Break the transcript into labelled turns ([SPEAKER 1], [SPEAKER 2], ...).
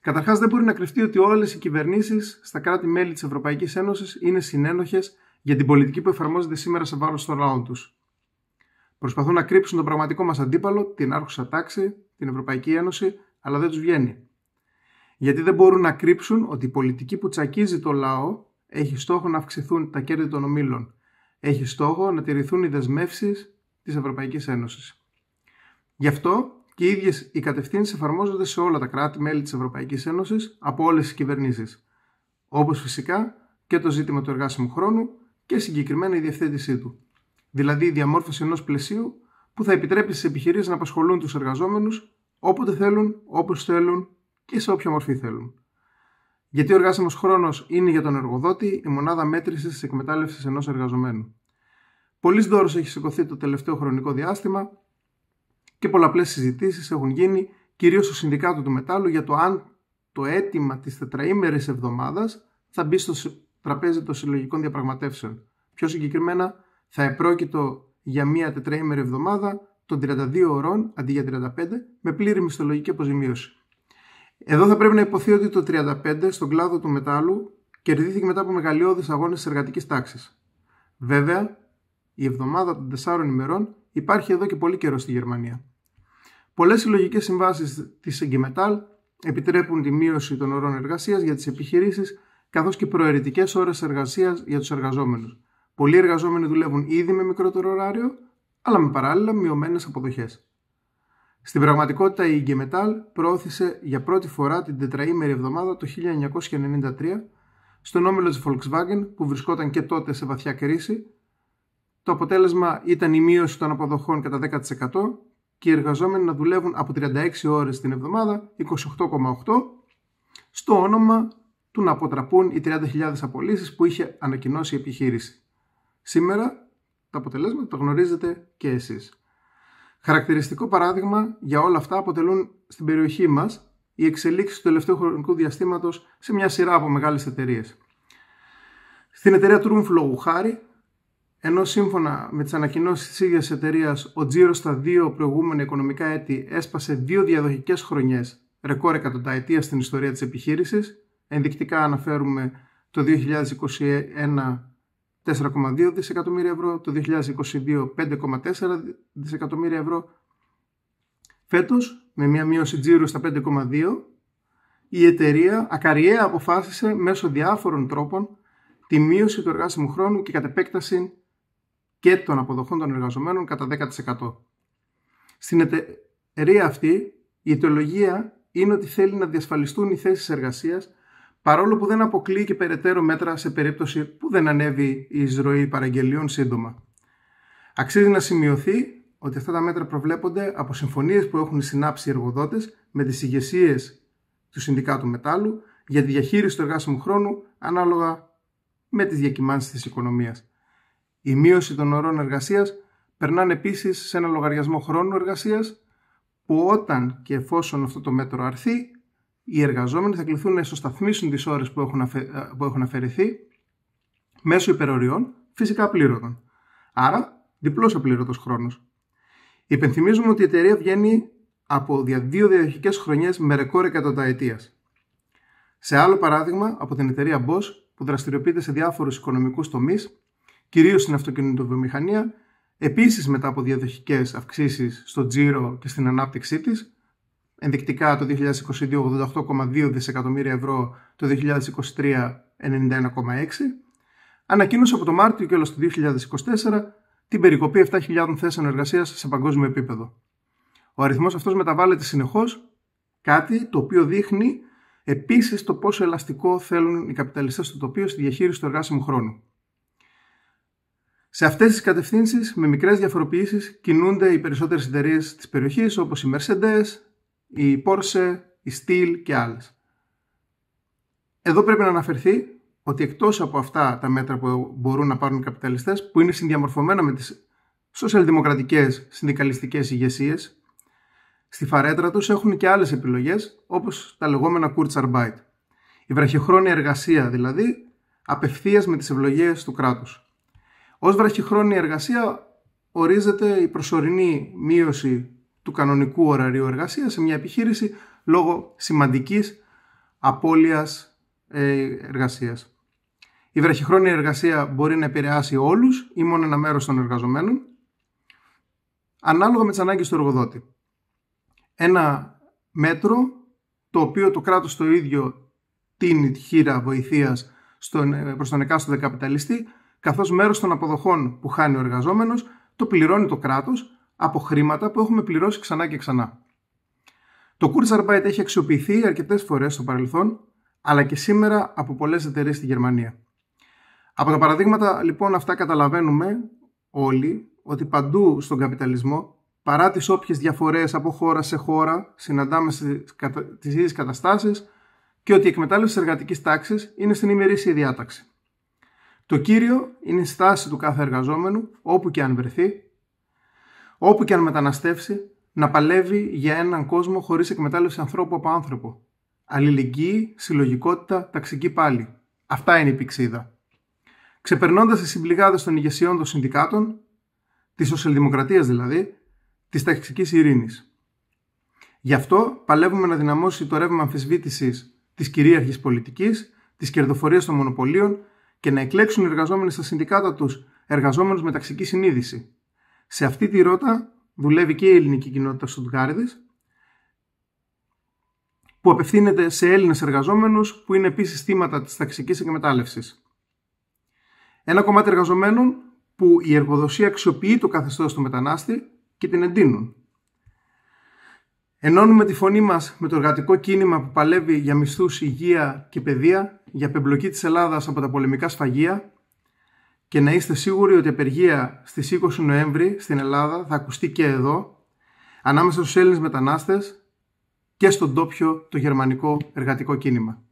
[SPEAKER 1] Καταρχάς, δεν μπορεί να κρυφτεί ότι όλες οι κυβερνήσεις στα κράτη-μέλη της Ευρωπαϊκής Ένωσης είναι συνένοχες για την πολιτική που εφαρμόζεται σήμερα σε βάρος των λαών τους. Προσπαθούν να κρύψουν τον πραγματικό μας αντίπαλο, την άρχουσα τάξη, την Ευρωπαϊκή Ένωση, αλλά δεν τους βγαίνει. Γιατί δεν μπορούν να κρύψουν ότι η πολιτική που τσακίζει το λαό έχει στόχο να αυξηθούν τα κέρδη των ομίλων. Έχει στόχο να τηρηθούν οι δεσμεύσεις της Ευρωπαϊκής Ένωσης. Γι' αυτό και οι ίδιες οι κατευθύνσεις εφαρμόζονται σε όλα τα κράτη-μέλη της Ευρωπαϊκής Ένωσης από όλες τις κυβερνήσεις. Όπως φυσικά και το ζήτημα του εργάσιμου χρόνου και συγκεκριμένα η διευθέτησή του. Δηλαδή η διαμόρφωση ενός πλαισίου που θα επιτρέπει στις επιχειρήσεις να απασχολούν τους εργαζόμενους όποτε θέλουν, όπως θέλουν και σε όποια μορφή θέλουν. Γιατί ο εργάσιμος χρόνος είναι για τον εργοδότη η μονάδα μέτρησης της εκμετάλλευσης ενός εργαζομένου. Πολλής δώρο έχει σηκωθεί το τελευταίο χρονικό διάστημα και πολλαπλές συζητήσεις έχουν γίνει κυρίως στο Συνδικάτο του Μετάλλου για το αν το αίτημα της τετραήμερης εβδομάδας θα μπει στο τραπέζι των συλλογικών διαπραγματεύσεων. Πιο συγκεκριμένα θα επρόκειτο για μία τετραήμερη εβδομάδα των 32 ωρών αντί για 35 με πλήρη μισθολογική αποζημίωση. Εδώ θα πρέπει να υποθεί ότι το 35 στον κλάδο του μετάλλου κερδίθηκε μετά από μεγαλειώδεις αγώνες της εργατικής τάξης. Βέβαια, η εβδομάδα των 4 ημερών υπάρχει εδώ και πολύ καιρό στη Γερμανία. Πολλές συλλογικές συμβάσεις της Εγκυμετάλ επιτρέπουν τη μείωση των ωρών εργασίας για τις επιχειρήσεις, καθώς και προαιρετικές ώρες εργασίας για τους εργαζόμενους. Πολλοί εργαζόμενοι δουλεύουν ήδη με μικρότερο ωράριο, αλλά με παράλληλα μειωμένες αποδοχές. Στην πραγματικότητα, η Γκεμετάλ προώθησε για πρώτη φορά την τετραήμερη εβδομάδα το 1993 στον όμιλο της Volkswagen που βρισκόταν και τότε σε βαθιά κρίση. Το αποτέλεσμα ήταν η μείωση των αποδοχών κατά 10% και οι εργαζόμενοι να δουλεύουν από 36 ώρες την εβδομάδα 28,8 στο όνομα του να αποτραπούν οι 30.000 απολύσεις που είχε ανακοινώσει η επιχείρηση. Σήμερα τα αποτελέσματα τα γνωρίζετε και εσείς. Χαρακτηριστικό παράδειγμα για όλα αυτά αποτελούν στην περιοχή μας οι εξελίξεις του τελευταίου χρονικού διαστήματος σε μια σειρά από μεγάλες εταιρείες. Στην εταιρεία Trumflow χάρη ενώ σύμφωνα με τις ανακοινώσεις της ίδιας εταιρείας, ο τζίρος στα δύο προηγούμενα οικονομικά έτη έσπασε δύο διαδοχικές χρονιές, ρεκόρ εκατονταετία στην ιστορία της επιχείρησης, ενδεικτικά αναφέρουμε το 2021 4,2 δισεκατομμύρια ευρώ, το 2022 5,4 δισεκατομμύρια ευρώ. Φέτος, με μια μείωση τζίρου στα 5,2, η εταιρεία ακαριέα αποφάσισε μέσω διάφορων τρόπων τη μείωση του εργάσιμου χρόνου και κατ' επέκταση και των αποδοχών των εργαζομένων κατά 10%. Στην εταιρεία αυτή η ιδεολογία είναι ότι θέλει να διασφαλιστούν οι θέσεις εργασίας παρόλο που δεν αποκλείει και περαιτέρω μέτρα σε περίπτωση που δεν ανέβει η εισρωή παραγγελίων σύντομα. Αξίζει να σημειωθεί ότι αυτά τα μέτρα προβλέπονται από συμφωνίες που έχουν συνάψει οι εργοδότες με τις ηγεσίες του Συνδικάτου Μετάλλου για τη διαχείριση του εργάσιμου χρόνου ανάλογα με τις διακυμάνσεις της οικονομίας. Η μείωση των ωρών εργασίας περνάνε επίσης σε ένα λογαριασμό χρόνου εργασίας που όταν και εφόσον αυτό το μέτρο αρθεί, οι εργαζόμενοι θα κληθούν να ισοσταθμίσουν τις ώρες που, που έχουν αφαιρεθεί μέσω υπεροριών, φυσικά απλήρωτων. Άρα, διπλός απλήρωτο χρόνος. Υπενθυμίζουμε ότι η εταιρεία βγαίνει από δύο διαδοχικές χρονιές με ρεκόρ εκατονταετία. Σε άλλο παράδειγμα, από την εταιρεία Bosch, που δραστηριοποιείται σε διάφορους οικονομικούς τομείς, κυρίως στην αυτοκινητοβιομηχανία, επίσης μετά από διαδοχικές αυξήσεις στο τζίρο και στην ανάπτυξή της, ενδεικτικά το 2022 88,2 δισεκατομμύρια ευρώ, το 2023 91,6, ανακοίνωσε από το Μάρτιο και όλος το 2024 την περικοπή 7.000 θέσεων εργασίας σε παγκόσμιο επίπεδο. Ο αριθμός αυτός μεταβάλλεται συνεχώς κάτι το οποίο δείχνει επίσης το πόσο ελαστικό θέλουν οι καπιταλιστές του τοπίου στη διαχείριση του εργάσιμου χρόνου. Σε αυτές τις κατευθύνσεις, με μικρές διαφοροποιήσεις, κινούνται οι περισσότερες εταιρείες της περιοχής όπως η Mercedes, η Porsche, η Steel και άλλες. Εδώ πρέπει να αναφερθεί ότι εκτός από αυτά τα μέτρα που μπορούν να πάρουν οι καπιταλιστές, που είναι συνδιαμορφωμένα με τις σοσιαλδημοκρατικές συνδικαλιστικές ηγεσίες, στη φαρέτρα τους έχουν και άλλες επιλογές όπως τα λεγόμενα Kurzarbeit. Η βραχυχρόνια εργασία δηλαδή απευθείας με τις ευλογίες του κράτους. Ως βραχυχρόνια εργασία ορίζεται η προσωρινή μείωση του κανονικού ωραρίου εργασίας σε μια επιχείρηση λόγω σημαντικής απώλειας ε, εργασίας. Η βραχυχρόνια εργασία μπορεί να επηρεάσει όλους ή μόνο ένα μέρος των εργαζομένων ανάλογα με τις ανάγκες του εργοδότη. Ένα μέτρο το οποίο το κράτος το ίδιο τίνει χείρα βοηθείας προ ε, προς τον εκάστοτε καπιταλιστή καθώς μέρος των αποδοχών που χάνει ο εργαζόμενος το πληρώνει το κράτος από χρήματα που έχουμε πληρώσει ξανά και ξανά. Το Kurzarbeit έχει αξιοποιηθεί αρκετές φορές στο παρελθόν, αλλά και σήμερα από πολλές εταιρείες στη Γερμανία. Από τα παραδείγματα λοιπόν αυτά καταλαβαίνουμε όλοι ότι παντού στον καπιταλισμό, παρά τις όποιες διαφορές από χώρα σε χώρα, συναντάμε τις ίδιες καταστάσεις και ότι η εκμετάλλευση της εργατικής τάξης είναι στην ημερήσια διάταξη. Το κύριο είναι η στάση του κάθε εργαζόμενου, όπου και αν βρεθεί, όπου και αν μεταναστεύσει, να παλεύει για έναν κόσμο χωρίς εκμετάλλευση ανθρώπου από άνθρωπο. Αλληλεγγύη, συλλογικότητα, ταξική πάλι. Αυτά είναι η πηξίδα. Ξεπερνώντας τις συμπληγάδες των ηγεσιών των συνδικάτων, της σοσιαλδημοκρατίας δηλαδή, της ταξικής ειρήνης. Γι' αυτό παλεύουμε να δυναμώσει το ρεύμα αμφισβήτησης της κυρίαρχης πολιτικής, της κερδοφορίας των μονοπωλίων, και να εκλέξουν οι εργαζόμενοι στα συνδικάτα τους εργαζόμενους με ταξική συνείδηση. Σε αυτή τη ρότα δουλεύει και η ελληνική κοινότητα Στουτγκάρδη, που απευθύνεται σε Έλληνες εργαζόμενους που είναι επίσης θύματα της ταξικής εκμετάλλευσης. Ένα κομμάτι εργαζομένων που η εργοδοσία αξιοποιεί το καθεστώς του μετανάστη και την εντείνουν. Ενώνουμε τη φωνή μας με το εργατικό κίνημα που παλεύει για μισθούς, υγεία και παιδεία, για πεμπλοκή της Ελλάδας από τα πολεμικά σφαγεία και να είστε σίγουροι ότι η απεργία στις 20 Νοέμβρη στην Ελλάδα θα ακουστεί και εδώ, ανάμεσα στους Έλληνες μετανάστες και στον τόπιο το γερμανικό εργατικό κίνημα.